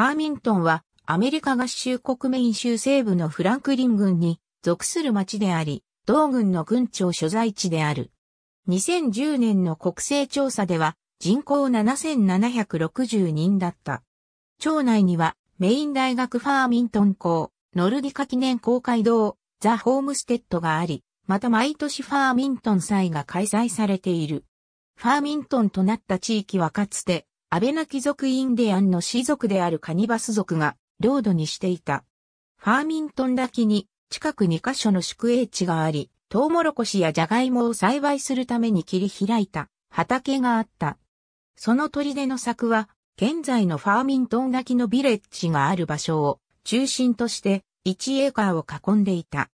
ハーミントンはアメリカ合衆国メイン州西部のフランクリン郡に属する町であり、同郡の郡庁所在地である。2010年の国勢調査では人口7760人だった。町内にはメイン大学ファーミントン校、ノルディカ記念公会堂、ザ・ホームステッドがあり、また毎年ファーミントン祭が開催されている。ファーミントンとなった地域はかつてアベナ貴族インディアンの氏族であるカニバス族が領土にしていた。ファーミントン滝に近く2カ所の宿営地があり、トウモロコシやジャガイモを栽培するために切り開いた畑があった。その砦の柵は、現在のファーミントン滝のビレッジがある場所を中心として1エーカーを囲んでいた。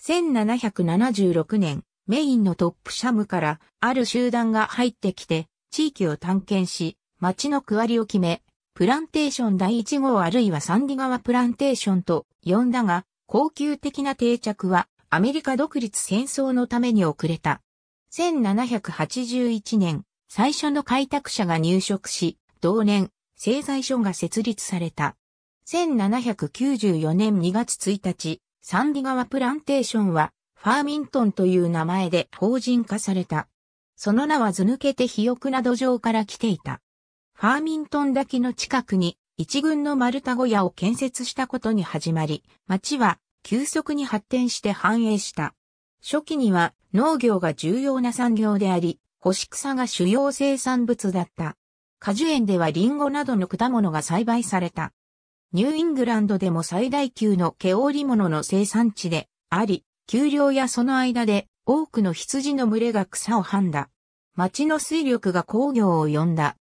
1776年、メインのトップシャムからある集団が入ってきて地域を探検し、町の区割りを決め、プランテーション第1号あるいはサンディ川プランテーションと呼んだが、恒久的な定着はアメリカ独立戦争のために遅れた。1781年、最初の開拓者が入植し、同年、製材所が設立された。1794年2月1日、サンディ川プランテーションは、ファーミントンという名前で法人化された。その名は図抜けて肥沃な土壌から来ていた。ファーミントン滝の近くに一軍の丸太小屋を建設したことに始まり、町は急速に発展して繁栄した。初期には農業が重要な産業であり、干し草が主要生産物だった。果樹園ではリンゴなどの果物が栽培された。ニューイングランドでも最大級の毛織物の生産地であり、丘陵やその間で多くの羊の群れが草をはんだ。町の水力が工業を呼んだ。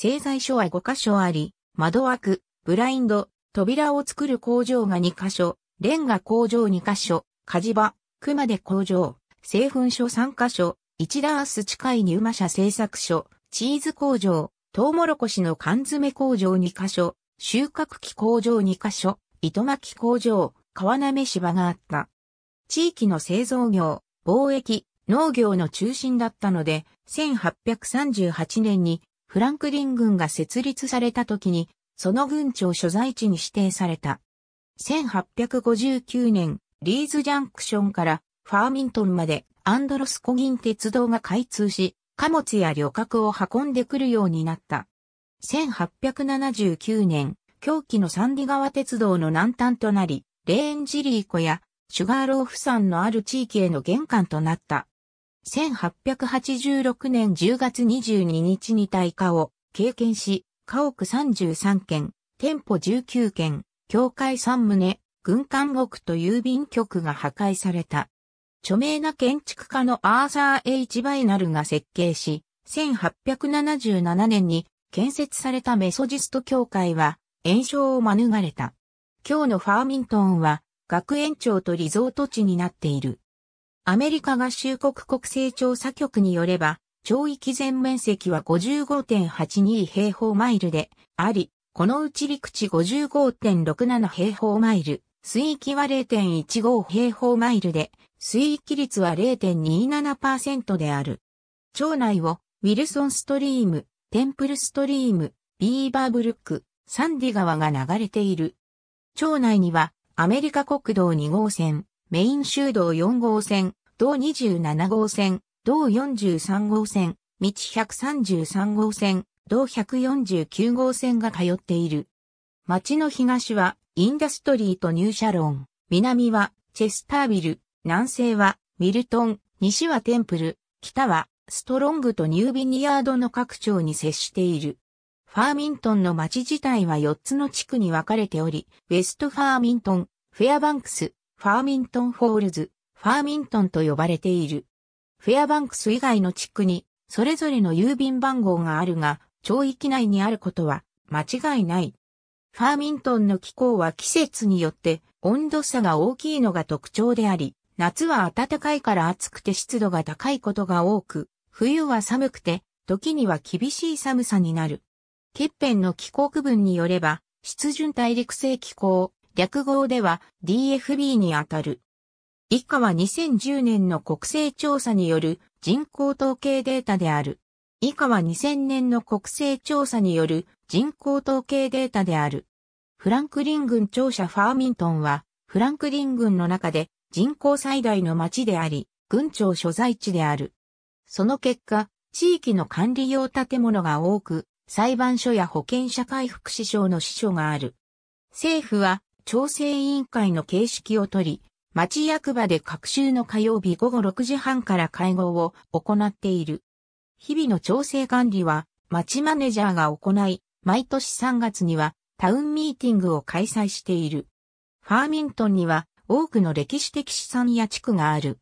製材所は5箇所あり、窓枠、ブラインド、扉を作る工場が2箇所、レンガ工場2箇所、火事場、熊手工場、製粉所3箇所、1ダース近い入馬車製作所、チーズ工場、トウモロコシの缶詰工場2箇所、収穫機工場2箇所、糸巻き工場、川なめ芝があった。地域の製造業、貿易、農業の中心だったので、1838年にフランクリン軍が設立された時に、その軍庁所在地に指定された。1859年、リーズジャンクションからファーミントンまでアンドロスコギン鉄道が開通し、貨物や旅客を運んでくるようになった。1879年、狂気のサンディ川鉄道の南端となり、レーンジリー湖やシュガーローフ山のある地域への玄関となった。1886年10月22日に退化を経験し、家屋33件、店舗19件、教会3棟、軍艦屋と郵便局が破壊された。著名な建築家のアーサー・ H・ バイナルが設計し、1877年に建設されたメソジスト教会は炎症を免れた。今日のファーミントンは学園長とリゾート地になっている。アメリカ合衆国国勢調査局によれば、町域全面積は55.82平方マイルであり、このうち陸地55.67平方マイル、水域は0.15平方マイルで、水域率は0.27%である。町内をウィルソンストリーム、テンプルストリーム、ビーバーブルック、サンディ川が流れている。町内にはアメリカ国道2号線、メイン州道4号線、同27号線、同43号線、道133号線、同149号線が通っている。町の東はインダストリーとニューシャロン、南はチェスタービル、南西はミルトン、西はテンプル、北はストロングとニュービニヤードの各町に接している。ファーミントンの町自体は4つの地区に分かれており、ウェストファーミントン、フェアバンクス、ファーミントンフォールズ、ファーミントンと呼ばれている。フェアバンクス以外の地区に、それぞれの郵便番号があるが、町域内にあることは間違いない。ファーミントンの気候は季節によって温度差が大きいのが特徴であり、夏は暖かいから暑くて湿度が高いことが多く、冬は寒くて、時には厳しい寒さになる。欠片の気候区分によれば、湿潤大陸性気候、略号では DFB にあたる。以下は2010年の国勢調査による人口統計データである。以下は2000年の国勢調査による人口統計データである。フランクリン郡庁舎ファーミントンは、フランクリン郡の中で人口最大の町であり、郡庁所在地である。その結果、地域の管理用建物が多く、裁判所や保健社会福祉省の支所がある。政府は、調整委員会の形式をとり、町役場で各週の火曜日午後6時半から会合を行っている。日々の調整管理は町マネージャーが行い、毎年3月にはタウンミーティングを開催している。ファーミントンには多くの歴史的資産や地区がある。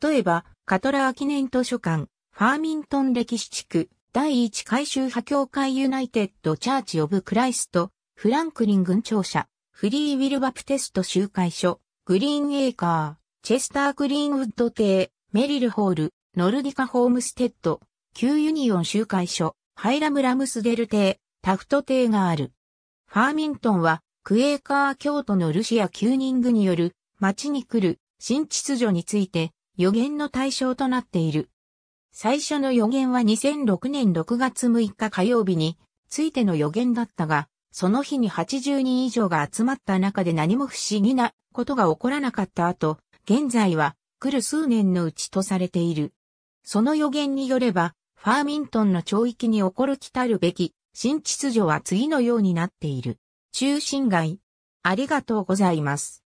例えば、カトラー記念図書館、ファーミントン歴史地区、第一回収派協会ユナイテッド・チャーチ・オブ・クライスト、フランクリン軍庁舎、フリー・ウィル・バプテスト集会所、グリーンエーカー、チェスター・クリーンウッド邸、メリルホール、ノルディカ・ホームステッド、旧ユニオン集会所、ハイラム・ラムスデル邸、タフト邸がある。ファーミントンは、クエーカー教徒のルシアキューニングによる、町に来る、新秩序について、予言の対象となっている。最初の予言は2006年6月6日火曜日についての予言だったが、その日に80人以上が集まった中で何も不思議なことが起こらなかった後、現在は来る数年のうちとされている。その予言によれば、ファーミントンの町域に起こる来たるべき新秩序は次のようになっている。中心街。ありがとうございます。